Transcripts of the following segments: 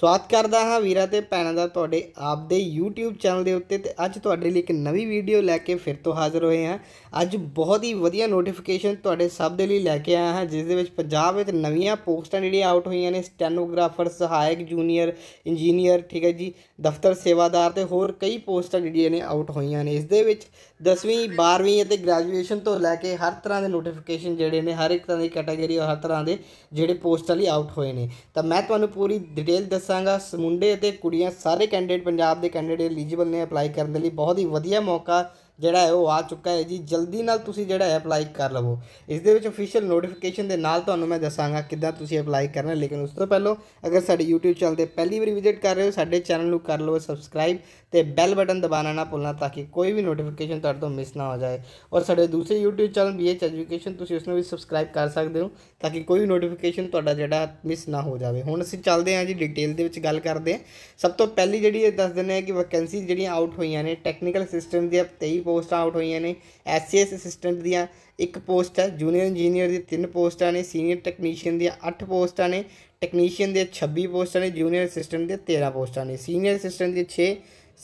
ਸਵਾਗਤ ਕਰਦਾ ਹਾਂ ਵੀਰਾਂ ਤੇ ਭੈਣਾਂ ਦਾ ਤੁਹਾਡੇ ਆਪ ਦੇ YouTube ਚੈਨਲ ਦੇ ਉੱਤੇ ਤੇ ਅੱਜ ਤੁਹਾਡੇ ਲਈ ਇੱਕ ਨਵੀਂ ਵੀਡੀਓ ਲੈ ਕੇ ਫਿਰ ਤੋਂ ਹਾਜ਼ਰ ਹੋਏ ਹਾਂ ਅੱਜ ਬਹੁਤ ਹੀ ਵਧੀਆ ਨੋਟੀਫਿਕੇਸ਼ਨ ਤੁਹਾਡੇ ਸਭ ਦੇ ਲਈ ਲੈ ਕੇ ਆਇਆ ਹਾਂ ਜਿਸ ਦੇ ਵਿੱਚ ਪੰਜਾਬ ਵਿੱਚ ਨਵੀਆਂ ਪੋਸਟਾਂ ਜਿਹੜੀਆਂ ਆਊਟ ਹੋਈਆਂ ਨੇ ਸਟੈਨੋਗ੍ਰਾਫਰ ਸਹਾਇਕ ਜੂਨੀਅਰ ਇੰਜੀਨੀਅਰ ਠੀਕ ਹੈ ਜੀ ਦਫ਼ਤਰ ਸੇਵਾਦਾਰ ਤੇ ਹੋਰ ਕਈ ਪੋਸਟਾਂ ਜਿਹੜੀਆਂ ਨੇ ਆਊਟ ਹੋਈਆਂ ਨੇ ਇਸ ਦੇ ਵਿੱਚ 10ਵੀਂ 12ਵੀਂ ਅਤੇ ਗ੍ਰੈਜੂਏਸ਼ਨ ਤੋਂ ਲੈ ਕੇ ਹਰ ਤਰ੍ਹਾਂ ਦੇ ਨੋਟੀਫਿਕੇਸ਼ਨ ਜਿਹੜੇ ਨੇ ਹਰ ਇੱਕ ਤਰ੍ਹਾਂ ਦੀ ਕੈਟਾਗਰੀ ਹਰ ਤਰ੍ਹਾਂ ਦੇ ਜਿਹੜੇ ਪੋਸਟਾਂ ਲਈ ਆਊਟ ਹੋਏ ਨੇ ਤਾਂ ਮੈਂ ਤੁਹਾਨੂੰ ਪੂਰੀ ਡਿਟੇਲ ਦੱਸ ਦੱਸਾਂਗਾ ਸਮੁੰਡੇ ਅਤੇ ਕੁੜੀਆਂ ਸਾਰੇ ਕੈਂਡੀਡੇਟ ਪੰਜਾਬ ਦੇ ਕੈਂਡੀਡੇਟ ਐਲੀਜੀਬਲ ਨੇ ਅਪਲਾਈ ਕਰਨ ਦੇ ਲਈ ਬਹੁਤ ਹੀ ਵਧੀਆ ਮੌਕਾ ਜਿਹੜਾ ਹੈ ਉਹ ਆ ਚੁੱਕਾ ਹੈ ਜੀ ਜਲਦੀ ਨਾਲ ਤੁਸੀਂ ਜਿਹੜਾ ਹੈ ਅਪਲਾਈ ਕਰ ਲਵੋ ਇਸ ਦੇ ਵਿੱਚ ਅਫੀਸ਼ੀਅਲ ਨੋਟੀਫਿਕੇਸ਼ਨ ਦੇ ਨਾਲ ਤੁਹਾਨੂੰ ਮੈਂ ਦੱਸਾਂਗਾ ਕਿੱਦਾਂ ਤੁਸੀਂ ਅਪਲਾਈ ਕਰਨਾ ਲੇਕਿਨ ਉਸ ਤੋਂ ਪਹਿਲਾਂ ਅਗਰ ਸਾਡੇ YouTube ਚੈਨਲ ਤੇ ਪਹਿਲੀ ਵਾਰ ਵਿਜ਼ਿਟ ਕਰ ਰਹੇ ਹੋ ਸਾਡੇ ਚੈਨਲ ਨੂੰ ਕਰ ਲਵੋ ਸਬਸਕ੍ਰਾਈਬ ਤੇ ਬੈਲ ਬਟਨ ਦਬਾਣਾ ਨਾ ਭੁੱਲਣਾ ਤਾਂ ਕਿ ਕੋਈ ਵੀ ਨੋਟੀਫਿਕੇਸ਼ਨ ਤੁਹਾਡੇ ਤੋਂ ਮਿਸ ਨਾ ਹੋ ਜਾਏ ਔਰ ਸਾਡੇ ਦੂਸਰੇ YouTube ਚੈਨਲ BH ਐਜੂਕੇਸ਼ਨ ਤੁਸੀਂ ਉਸ ਨੂੰ ਵੀ ਸਬਸਕ੍ਰਾਈਬ ਕਰ ਸਕਦੇ ਹੋ ਤਾਂ ਕਿ ਕੋਈ ਨੋਟੀਫਿਕੇਸ਼ਨ ਤੁਹਾਡਾ ਜਿਹੜਾ ਮਿਸ ਨਾ ਹੋ ਜਾਵੇ ਹੁਣ ਅਸੀਂ ਚੱਲਦੇ ਹਾਂ ਜੀ ਡਿਟੇਲ ਦੇ ਵਿੱਚ ਗੱਲ ਕਰਦੇ ਹਾਂ ਸਭ ਤੋਂ ਪਹਿਲੀ ਜਿਹੜੀ ਇਹ ਦੱਸ ਦਿੰਦੇ ਹਾਂ ਕਿ ਵੈਕੈਂਸੀ ਜਿਹੜੀਆਂ ਆਊਟ ਹੋਈਆਂ ਨੇ ਟੈਕਨੀਕਲ ਸਿਸਟਮ ਦੀ 23 ਪੋਸਟਾਂ ਆਊਟ ਹੋਈਆਂ ਨੇ ਐਸਐਸ ਅਸਿਸਟੈਂਟ ਦੀਆਂ ਇੱਕ ਪੋਸਟ ਹੈ ਜੂਨੀਅਰ ਇੰਜੀਨੀਅਰ ਦੀ ਤਿੰਨ ਪੋਸਟਾਂ ਨੇ ਸੀਨੀਅਰ ਟੈਕਨੀਸ਼ੀਅਨ ਦੀਆਂ 8 ਪੋਸਟਾਂ ਨੇ ਟੈਕਨੀਸ਼ੀਅਨ ਦੀਆਂ 26 ਪੋਸਟਾਂ ਨੇ ਜੂਨੀਅਰ ਅਸਿਸਟੈਂਟ ਦੇ 13 ਪੋਸਟਾਂ ਨੇ ਸੀਨੀਅਰ ਅਸਿਸਟੈਂਟ ਦੀਆਂ 6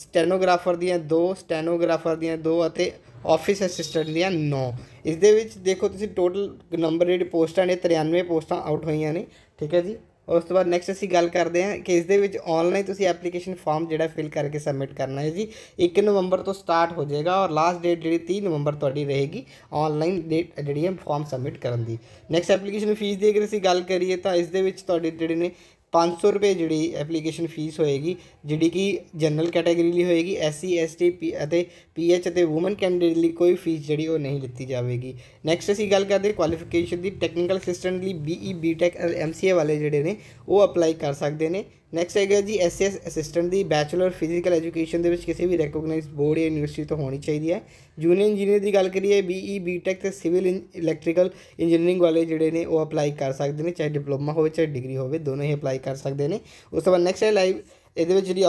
ਸਟੈਨੋਗ੍ਰਾਫਰ ਦੀਆਂ 2 ਸਟੈਨੋਗ੍ਰਾਫਰ ਦੀਆਂ 2 ਅਤੇ ਆਫਿਸ ਅਸਿਸਟੈਂਟ ਦੀਆਂ 9 ਇਸ ਦੇ ਵਿੱਚ ਦੇਖੋ ਤੁਸੀਂ ਟੋਟਲ ਨੰਬਰ ਜਿਹੜੀ ਪੋਸਟਾਂ ਨੇ 93 ਪੋਸਟਾਂ ਆਊਟ ਹੋਈਆਂ ਨੇ ਠੀਕ ਹੈ ਜੀ ਉਸ ਤੋਂ ਬਾਅਦ ਨੈਕਸਟ ਅਸੀਂ ਗੱਲ ਕਰਦੇ ਹਾਂ ਕਿ ਇਸ ਦੇ ਵਿੱਚ ਆਨਲਾਈਨ ਤੁਸੀਂ ਐਪਲੀਕੇਸ਼ਨ ਫਾਰਮ ਜਿਹੜਾ ਫਿਲ ਕਰਕੇ ਸਬਮਿਟ ਕਰਨਾ ਹੈ ਜੀ 1 ਨਵੰਬਰ ਤੋਂ ਸਟਾਰਟ ਹੋ ਜਾਏਗਾ ਔਰ ਲਾਸਟ ਡੇਟ ਜਿਹੜੀ 30 ਨਵੰਬਰ ਤੁਹਾਡੀ ਰਹੇਗੀ ਆਨਲਾਈਨ ਡੇਟ ਜਿਹੜੀ ਹੈ ਫਾਰਮ ਸਬਮਿਟ ਕਰਨ ਦੀ ਨੈਕਸਟ ਐਪਲੀਕੇਸ਼ਨ ਫੀਸ ਦੀ ਅਗਰ ਅਸੀਂ ਗੱਲ ਕਰੀਏ ਤਾਂ ਇਸ ਦੇ ਵਿੱਚ ਤੁਹਾਡੇ ਜਿਹੜੇ ਨੇ 500 ਰੁਪਏ ਜਿਹੜੀ ਐਪਲੀਕੇਸ਼ਨ ਫੀਸ ਹੋਏਗੀ ਜਿਹੜੀ ਕਿ ਜਨਰਲ ਕੈਟਾਗਰੀ ਲਈ ਹੋਏਗੀ ਐਸਸੀ ਐਸਟੀ ਪੀ ਅਤੇ ਪੀਐਚ ਅਤੇ ਔਮਨ ਕੈਂਡੀਡੇਟ ਲਈ ਕੋਈ ਫੀਸ ਜਿਹੜੀ ਉਹ ਨਹੀਂ ਲਿੱਤੀ ਜਾਵੇਗੀ ਨੈਕਸਟ ਅਸੀਂ ਗੱਲ ਕਰਦੇ ਕੁਆਲੀਫਿਕੇਸ਼ਨ ਦੀ ਟੈਕਨੀਕਲ ਅਸਿਸਟੈਂਟ ਲਈ ਬੀਈ ਬੀਟੈਕ ਐਮਸੀਏ ਵਾਲੇ ਜਿਹੜੇ ਨੇ ਉਹ ਅਪਲਾਈ ਕਰ ਸਕਦੇ ਨੇ ਨੈਕਸਟ ਹੈਗਾ ਜੀ ਐਸਐਸ ਅਸਿਸਟੈਂਟ ਦੀ ਬੈਚਲਰ ਫਿਜ਼ੀਕਲ ਐਜੂਕੇਸ਼ਨ ਦੇ ਵਿੱਚ ਕਿਸੇ ਵੀ ਰੈਕੋਗਨਾਈਜ਼ਡ ਬੋਰਡ ਜਾਂ ਯੂਨੀਵਰਸਿਟੀ ਤੋਂ ਹੋਣੀ ਚਾਹੀਦੀ ਹੈ ਜੂਨੀਅਰ ਇੰਜੀਨੀਅਰ ਦੀ ਗੱਲ ਕਰੀਏ ਬੀਈ ਬੀਟੈਕ e, ਤੇ ਸਿਵਲ ਇਲੈਕਟ੍ਰੀਕਲ ਇੰਜੀਨੀਅਰਿੰਗ ਵਾਲੇ ਜਿਹੜੇ ਨੇ ਉਹ ਅਪਲਾਈ ਕਰ ਸਕਦੇ ਨੇ ਚਾਹੇ ਡਿਪਲੋਮਾ ਹੋਵੇ ਚਾਹੇ ਡਿਗਰੀ ਹੋਵੇ ਦੋਨੋਂ ਹੀ ਅਪਲਾਈ ਕਰ ਸਕਦੇ ਨੇ ਉਸ ਤੋਂ ਬਾਅਦ ਨੈਕਸਟ ਹੈ ਲਾਈਵ ਇਹਦੇ ਵਿੱਚ ਜਿਹੜੀ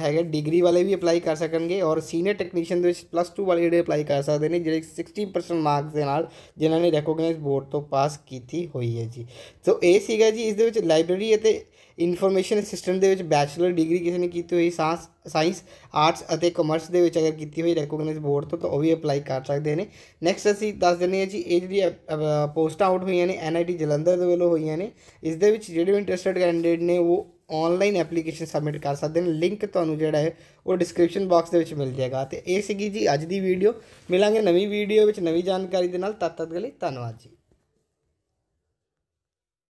ਹੈਗਾ ਡਿਗਰੀ ਵਾਲੇ ਵੀ ਅਪਲਾਈ ਕਰ ਸਕਣਗੇ ਔਰ ਸੀਨੀਅਰ ਟੈਕਨੀਸ਼ੀਅਨ ਦੇ ਵਿੱਚ ਪਲੱਸ 2 ਵਾਲੇ ਜਿਹੜੇ ਅਪਲਾਈ ਕਰ ਸਕਦੇ ਨੇ ਜਿਹੜੇ 60% ਮਾਰਕਸ ਦੇ ਨਾਲ ਜਿਨ੍ਹਾਂ ਨੇ ਰੈਕੋਗਨਾਈਜ਼ਡ ਬੋਰਡ ਤੋਂ ਪਾਸ ਕੀਤੀ ਹੋਈ ਹੈ ਜੀ ਸੋ ਇਹ ਸੀਗਾ ਜੀ ਇਸ ਦੇ ਵਿੱਚ ਲਾਇਬ੍ਰੇਰੀ ਅਤੇ ਇਨਫੋਰਮੇਸ਼ਨ ਸਿਸਟਮ ਦੇ ਵਿੱਚ ਬੈਚਲਰ ਡਿਗਰੀ ਕਿਸੇ ਨੇ ਕੀਤੀ ਹੋਈ ਸਾਇੰਸ ਆਰਟਸ ਅਤੇ ਕਮਰਸ ਦੇ ਵਿੱਚ ਅਗਰ ਕੀਤੀ ਹੋਈ ਰੈਕੋਗਨਾਈਜ਼ ਬੋਰਡ ਤੋਂ ਤਾਂ ਉਹ ਵੀ ਅਪਲਾਈ ਕਰ ਸਕਦੇ ਨੇ ਨੈਕਸਟ ਅਸੀਂ ਦੱਸ ਦਿੰਦੇ ਹਾਂ ਜੀ ਇਹ ਜਿਹੜੀ ਪੋਸਟਾਂ ਆਊਟ ਹੋਈਆਂ ਨੇ ਐਨਆਈਟੀ ਜਲੰਧਰ ਦੇ ਵੱਲੋਂ ਹੋਈਆਂ ਨੇ ਇਸ ਦੇ ਵਿੱਚ ਜਿਹੜੇ ਵੀ ਇੰਟਰਸਟਿਡ ਕੈਂਡੀਡੇਟ ਨੇ ਉਹ ਆਨਲਾਈਨ ਐਪਲੀਕੇਸ਼ਨ ਸਬਮਿਟ ਕਰ ਸਕਦੇ ਨੇ ਲਿੰਕ ਤੁਹਾਨੂੰ ਜਿਹੜਾ ਹੈ ਉਹ ਡਿਸਕ੍ਰਿਪਸ਼ਨ ਬਾਕਸ ਦੇ ਵਿੱਚ ਮਿਲ ਜਾਏਗਾ ਤੇ ਇਹ ਸੀਗੀ ਜੀ ਅੱਜ ਦੀ ਵੀਡੀਓ ਮਿਲਾਂਗੇ ਨਵੀਂ ਵੀਡੀਓ ਵਿੱਚ ਨਵੀਂ ਜਾਣਕਾਰੀ ਦੇ ਨਾਲ ਤਦ ਤੱਕ ਲਈ ਧੰਨਵਾਦ ਜੀ